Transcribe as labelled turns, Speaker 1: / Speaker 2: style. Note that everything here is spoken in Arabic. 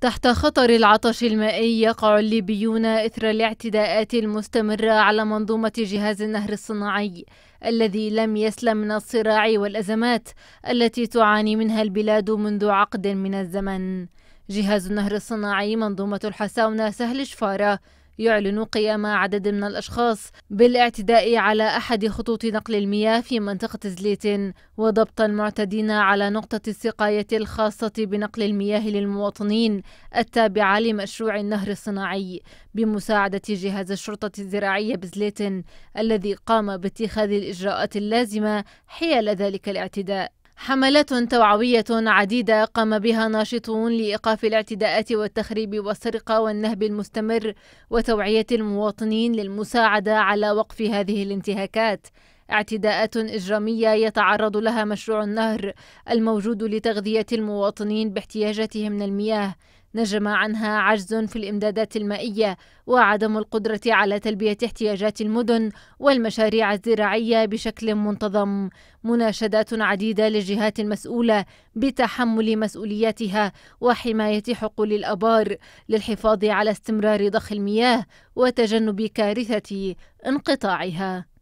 Speaker 1: تحت خطر العطش المائي يقع الليبيون إثر الاعتداءات المستمرة على منظومة جهاز النهر الصناعي الذي لم يسلم من الصراع والأزمات التي تعاني منها البلاد منذ عقد من الزمن جهاز النهر الصناعي منظومة الحساونة سهل شفارة يعلن قيام عدد من الأشخاص بالاعتداء على أحد خطوط نقل المياه في منطقة زليت وضبط المعتدين على نقطة السقاية الخاصة بنقل المياه للمواطنين التابعة لمشروع النهر الصناعي بمساعدة جهاز الشرطة الزراعية بزليت الذي قام باتخاذ الإجراءات اللازمة حيال ذلك الاعتداء حملات توعوية عديدة قام بها ناشطون لإيقاف الاعتداءات والتخريب والسرقة والنهب المستمر وتوعية المواطنين للمساعدة على وقف هذه الانتهاكات اعتداءات إجرامية يتعرض لها مشروع النهر الموجود لتغذية المواطنين باحتياجاتهم من المياه نجم عنها عجز في الإمدادات المائية وعدم القدرة على تلبية احتياجات المدن والمشاريع الزراعية بشكل منتظم مناشدات عديدة للجهات المسؤولة بتحمل مسؤولياتها وحماية حقول الأبار للحفاظ على استمرار ضخ المياه وتجنب كارثة انقطاعها